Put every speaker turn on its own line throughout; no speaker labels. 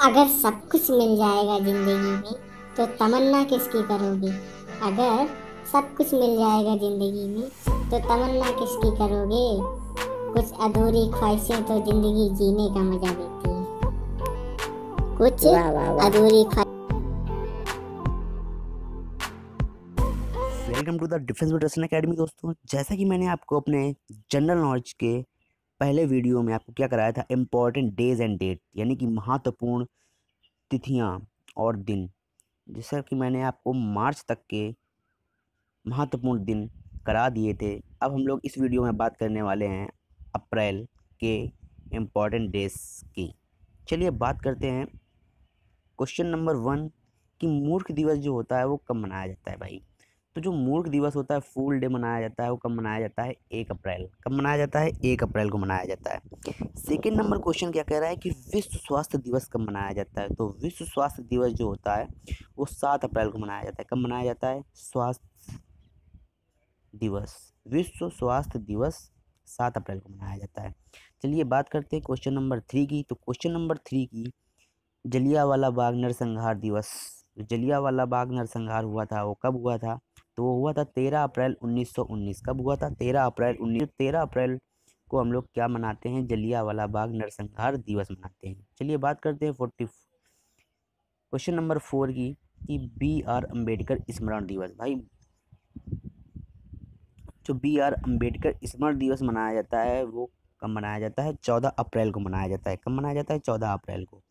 अगर सब कुछ मिल जाएगा ज़िंदगी में तो तमन्ना किसकी करोगे अगर सब कुछ मिल जाएगा ज़िंदगी में तो तमन्ना किसकी करोगे कुछ अधूरी ख्वाहिशें तो ज़िंदगी जीने का मज़ा देती है कुछ वाँ वाँ अधूरी welcome to the defence academy दोस्तों जैसा कि मैंने आपको अपने जनरल नॉलेज के पहले वीडियो में आपको क्या कराया था इम्पॉर्टेंट डेज एंड डेट यानी कि महत्वपूर्ण तिथियाँ और दिन जैसा कि मैंने आपको मार्च तक के महत्वपूर्ण दिन करा दिए थे अब हम लोग इस वीडियो में बात करने वाले हैं अप्रैल के इम्पॉर्टेंट डेज की चलिए बात करते हैं क्वेश्चन नंबर वन कि मूर्ख दिवस जो होता है वो कब मनाया जाता है भाई तो जो मूर्ख दिवस होता है फूल डे मनाया जाता है वो कब मनाया जाता है एक अप्रैल कब मनाया जाता है एक अप्रैल को मनाया जाता है सेकेंड नंबर क्वेश्चन क्या कह रहा है कि विश्व स्वास्थ्य दिवस कब मनाया जाता है तो विश्व स्वास्थ्य दिवस जो होता है वो सात अप्रैल को मनाया जाता है कब मनाया जाता है स्वास्थ्य दिवस विश्व स्वास्थ्य दिवस सात अप्रैल को मनाया जाता है चलिए बात करते हैं क्वेश्चन नंबर थ्री की तो क्वेश्चन नंबर थ्री की जलियावाला बाग नरसंहार दिवस जलियावाला बाग नरसंहार हुआ था वो कब हुआ था तो वो हुआ था तेरह अप्रैल 1919 कब हुआ था तेरह अप्रैल उन्नीस तेरह अप्रैल को हम लोग क्या मनाते हैं जलियावाला बाग नरसंहार दिवस मनाते हैं चलिए बात करते हैं फोर्टी क्वेश्चन नंबर फोर की कि बी आर अम्बेडकर स्मरण दिवस भाई जो बी आर अम्बेडकर स्मरण दिवस मनाया जाता है वो कब मनाया जाता है चौदह अप्रैल को मनाया जाता है कब मनाया जाता है चौदह अप्रैल को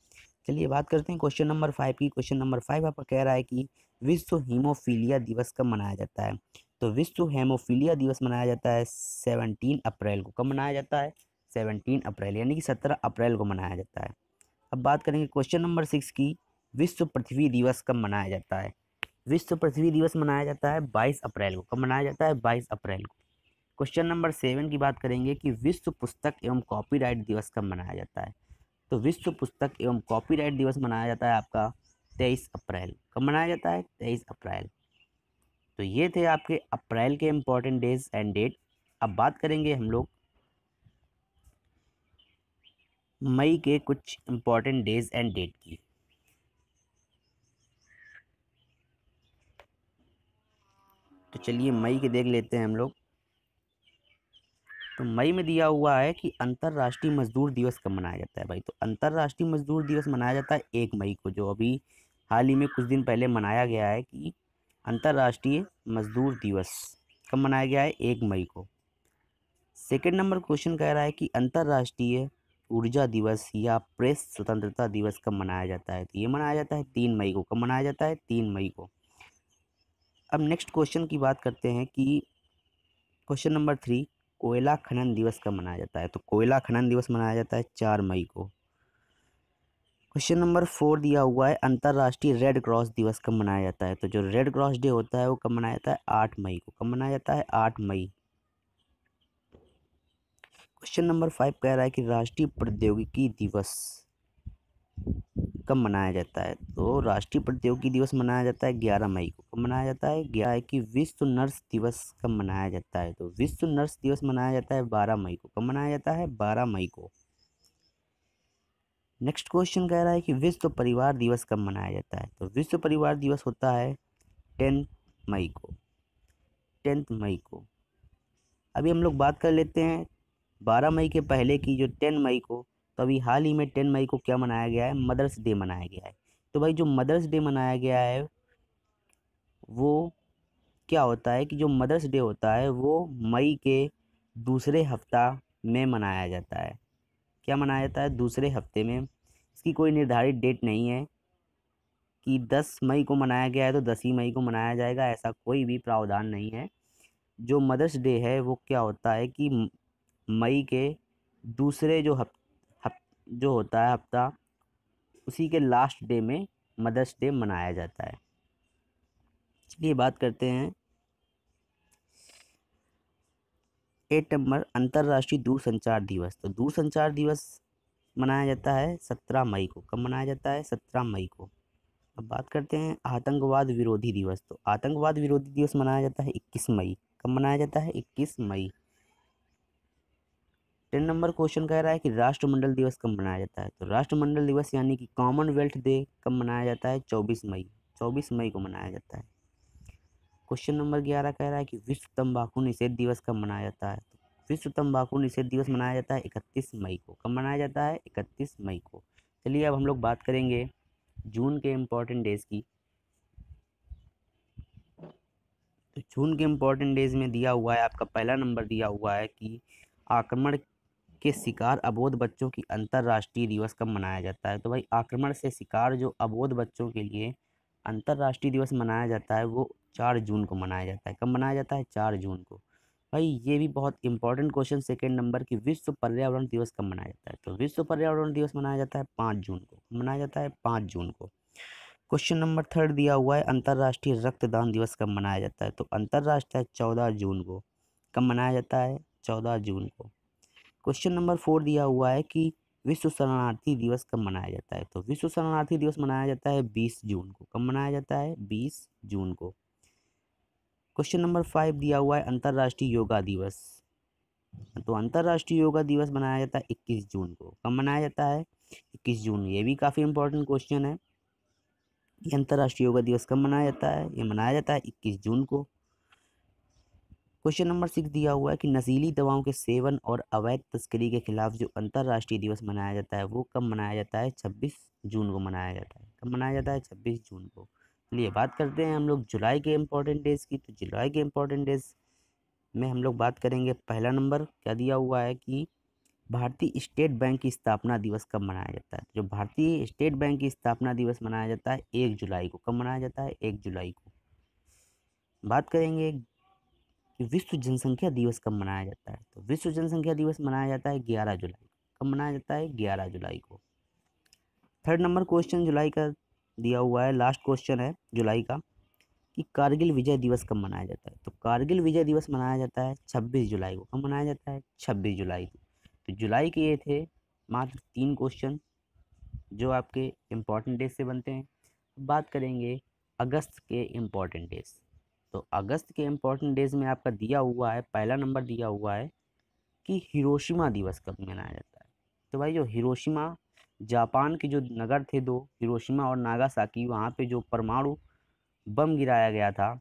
चलिए बात करते हैं क्वेश्चन नंबर फाइव की क्वेश्चन नंबर फाइव आपका कह रहा है कि विश्व हीमोफीलिया दिवस कब मनाया जाता है तो विश्व हेमोफीलिया दिवस मनाया जाता है सेवनटीन अप्रैल को कब मनाया जाता है सेवनटीन अप्रैल यानी कि सत्रह अप्रैल को मनाया जाता है अब बात करेंगे क्वेश्चन नंबर सिक्स की विश्व पृथ्वी दिवस कब मनाया जाता है विश्व पृथ्वी दिवस मनाया जाता है बाईस अप्रैल को कब मनाया जाता है बाईस अप्रैल को क्वेश्चन नंबर सेवन की बात करेंगे कि विश्व पुस्तक एवं कॉपीराइट दिवस कब मनाया जाता है तो विश्व पुस्तक एवं कॉपीराइट दिवस मनाया जाता है आपका तेईस अप्रैल कब मनाया जाता है तेईस अप्रैल तो ये थे आपके अप्रैल के इम्पॉर्टेंट डेज एंड डेट अब बात करेंगे हम लोग मई के कुछ इम्पॉर्टेंट डेज एंड डेट की तो चलिए मई के देख लेते हैं हम लोग मई में दिया हुआ है कि अंतर्राष्ट्रीय मजदूर दिवस कब मनाया जाता है भाई तो अंतर्राष्ट्रीय मजदूर दिवस मनाया जाता है एक मई को जो अभी हाल ही में कुछ दिन पहले मनाया गया है कि अंतर्राष्ट्रीय मजदूर दिवस कब मनाया गया है एक मई को सेकेंड नंबर क्वेश्चन कह रहा है कि अंतर्राष्ट्रीय ऊर्जा दिवस या प्रेस स्वतंत्रता दिवस कब मनाया जाता है तो ये मनाया जाता है तीन मई को कब मनाया जाता है तीन मई को अब नेक्स्ट क्वेश्चन की बात करते हैं कि क्वेश्चन नंबर थ्री कोयला खनन दिवस कब मनाया जाता है तो कोयला खनन दिवस मनाया जाता है चार मई को क्वेश्चन नंबर फोर दिया हुआ है अंतर्राष्ट्रीय रेड क्रॉस दिवस कब मनाया जाता है तो जो रेड क्रॉस डे होता है वो कब मनाया जाता है आठ मई को कब मनाया जाता है आठ मई क्वेश्चन नंबर फाइव कह रहा है कि राष्ट्रीय प्रौद्योगिकी दिवस कब मनाया जाता है तो राष्ट्रीय प्रतियोगी दिवस मनाया जाता है ग्यारह मई को कब मनाया जाता है ग्यारह की विश्व नर्स दिवस कब मनाया जाता है तो विश्व नर्स दिवस मनाया जाता है बारह मई को कब मनाया जाता है बारह मई को नेक्स्ट क्वेश्चन कह रहा है कि विश्व परिवार दिवस कब मनाया जाता है तो विश्व परिवार दिवस होता है टेंथ मई को टेंथ मई को अभी हम लोग बात कर लेते हैं बारह मई के पहले की जो टेन मई को तो अभी हाल ही में टेन मई को क्या मनाया गया है मदर्स डे मनाया गया है तो भाई जो मदर्स डे मनाया गया है वो क्या होता है कि जो मदर्स डे होता है वो मई के दूसरे हफ्ता में मनाया जाता है क्या मनाया जाता है दूसरे हफ्ते में इसकी कोई निर्धारित डेट नहीं है कि दस मई को मनाया गया है तो दस ही मई को मनाया जाएगा ऐसा कोई भी प्रावधान नहीं है जो मदर्स डे है वो क्या होता है कि मई के दूसरे जो हफ्ते जो होता है हफ्ता उसी के लास्ट डे में मदर्स डे मनाया जाता है चलिए बात करते हैं एट नंबर अंतर्राष्ट्रीय दूरसंचार दिवस तो दूरसंचार दिवस मनाया जाता है सत्रह मई को कब मनाया जाता है सत्रह मई को अब बात करते हैं आतंकवाद विरोधी दिवस तो आतंकवाद विरोधी दिवस मनाया जाता है इक्कीस मई कब मनाया जाता है इक्कीस मई टेन नंबर क्वेश्चन कह रहा है कि राष्ट्रमंडल दिवस कब मनाया जाता है तो राष्ट्रमंडल दिवस यानी कि कॉमनवेल्थ डे कब मनाया जाता है चौबीस मई चौबीस मई को मनाया जाता है क्वेश्चन नंबर ग्यारह कह रहा है कि विश्व तम्बाकू निषेध दिवस कब मनाया जाता है तो विश्व तम्बाकू निषेध दिवस मनाया जाता है इकतीस मई को कब मनाया जाता है इकतीस मई को चलिए अब हम लोग बात करेंगे जून के इम्पोर्टेंट डेज की तो जून के इम्पोर्टेंट डेज में दिया हुआ है आपका पहला नंबर दिया हुआ है कि आक्रमण के शिकार अबोध बच्चों की अंतर्राष्ट्रीय दिवस कब मनाया जाता है तो भाई आक्रमण से शिकार जो अबोध बच्चों के लिए अंतर्राष्ट्रीय दिवस मनाया जाता है वो चार जून को मनाया जाता है कब मनाया जाता है चार जून को भाई ये भी बहुत इंपॉर्टेंट क्वेश्चन सेकेंड नंबर की विश्व पर्यावरण दिवस कब मनाया जाता है तो विश्व पर्यावरण दिवस मनाया जाता है पाँच जून को मनाया जाता है पाँच जून को क्वेश्चन नंबर थर्ड दिया हुआ है अंतर्राष्ट्रीय रक्तदान दिवस कब मनाया जाता है तो अंतर्राष्ट्रीय चौदह जून को कब मनाया जाता है चौदह जून को क्वेश्चन नंबर फोर दिया हुआ है कि विश्व शरणार्थी दिवस कब मनाया जाता है तो विश्व शरणार्थी दिवस मनाया जाता है बीस जून को कब मनाया जाता है बीस जून को क्वेश्चन नंबर फाइव दिया हुआ है अंतर्राष्ट्रीय योगा दिवस तो अंतर्राष्ट्रीय योगा दिवस मनाया जाता है इक्कीस जून को कब मनाया जाता है इक्कीस जून ये भी काफ़ी इंपॉर्टेंट क्वेश्चन है ये अंतर्राष्ट्रीय योगा दिवस कब मनाया जाता है ये मनाया जाता है इक्कीस जून को क्वेश्चन नंबर सिक्स दिया हुआ है कि नशीली दवाओं के सेवन और अवैध तस्करी के खिलाफ जो अंतर्राष्ट्रीय दिवस मनाया जाता है वो कब मनाया जाता है छब्बीस जून को मनाया जाता है कब मनाया जाता है छब्बीस जून को चलिए बात करते हैं हम लोग जुलाई के इम्पोर्टेंट डेज की तो जुलाई के इम्पोर्टेंट डेज में हम लोग बात करेंगे पहला नंबर क्या दिया हुआ है कि भारतीय स्टेट बैंक की स्थापना दिवस कब मनाया जाता है जो भारतीय स्टेट बैंक की स्थापना दिवस मनाया जाता है एक जुलाई को कब मनाया जाता है एक जुलाई को बात करेंगे कि विश्व जनसंख्या दिवस कब मनाया जाता है तो विश्व जनसंख्या दिवस मनाया जाता है ग्यारह जुलाई कब मनाया जाता है ग्यारह जुलाई को थर्ड नंबर क्वेश्चन जुलाई का दिया हुआ है लास्ट क्वेश्चन है जुलाई का कि कारगिल विजय दिवस कब मनाया जाता है तो कारगिल विजय दिवस मनाया जाता है छब्बीस जुलाई को कब मनाया जाता है छब्बीस जुलाई को तो जुलाई के ये थे मात्र तीन क्वेश्चन जो आपके इम्पॉर्टेंट डेज से बनते हैं बात करेंगे अगस्त के इम्पोर्टेंट डेज तो अगस्त के इम्पोर्टेंट डेज में आपका दिया हुआ है पहला नंबर दिया हुआ है कि हिरोशिमा दिवस कब मनाया जाता है तो भाई जो हिरोशिमा जापान के जो नगर थे दो हिरोशिमा और नागासाकी वहाँ पे जो परमाणु बम गिराया गया था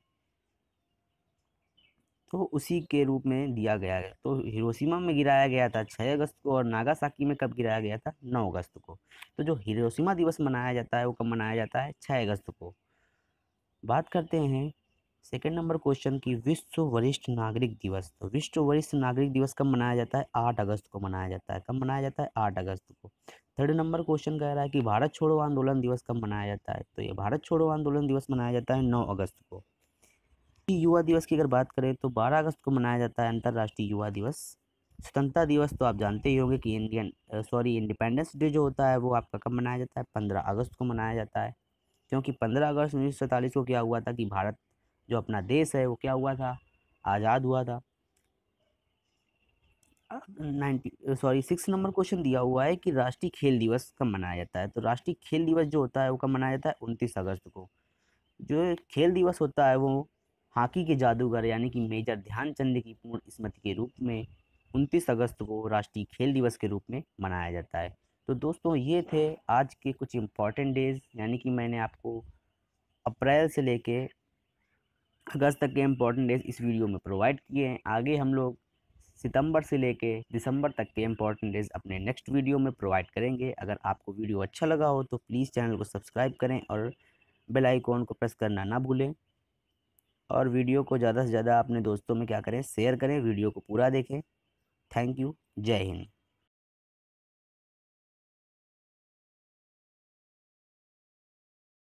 तो उसी के रूप में दिया गया है तो हिरोशिमा में गिराया गया था छः अगस्त को और नागासाकी में कब गिराया गया था नौ अगस्त को तो जो हिरोशिमा दिवस मनाया जाता है वो कब मनाया जाता है छः अगस्त को बात करते हैं सेकेंड नंबर क्वेश्चन की विश्व वरिष्ठ नागरिक दिवस तो विश्व वरिष्ठ नागरिक दिवस कब मनाया जाता है आठ अगस्त को मनाया जाता है कब मनाया जाता है आठ अगस्त को थर्ड नंबर क्वेश्चन कह रहा है कि भारत छोड़ो आंदोलन दिवस कब मनाया जाता है तो ये भारत छोड़ो आंदोलन दिवस मनाया जाता है नौ अगस्त को युवा दिवस की अगर बात करें तो बारह अगस्त को मनाया जाता है अंतर्राष्ट्रीय युवा दिवस स्वतंत्रता दिवस तो आप जानते ही होंगे कि इंडियन सॉरी इंडिपेंडेंस डे जो होता है वो आपका कब मनाया जाता है पंद्रह अगस्त को मनाया जाता है क्योंकि पंद्रह अगस्त उन्नीस को क्या हुआ था कि भारत जो अपना देश है वो क्या हुआ था आज़ाद हुआ था ninety sorry six number question दिया हुआ है कि राष्ट्रीय खेल दिवस कब मनाया जाता है तो राष्ट्रीय खेल दिवस जो होता है वो कब मनाया जाता है उनतीस अगस्त को जो खेल दिवस होता है वो हॉकी के जादूगर यानी कि मेजर ध्यानचंद की पूर्ण स्मृति के रूप में उनतीस अगस्त को राष्ट्रीय खेल दिवस के रूप में मनाया जाता है तो दोस्तों ये थे आज के कुछ इम्पॉर्टेंट डेज यानी कि मैंने आपको अप्रैल से लेके अगस्त तक के इम्पोर्टेंट डेज इस वीडियो में प्रोवाइड किए हैं आगे हम लोग सितंबर से लेके दिसंबर तक के इम्पोर्टेंट डेज अपने नेक्स्ट वीडियो में प्रोवाइड करेंगे अगर आपको वीडियो अच्छा लगा हो तो प्लीज़ चैनल को सब्सक्राइब करें और बेल आइकॉन को प्रेस करना ना भूलें और वीडियो को ज़्यादा से ज़्यादा अपने दोस्तों में क्या करें शेयर करें वीडियो को पूरा देखें थैंक यू जय हिंद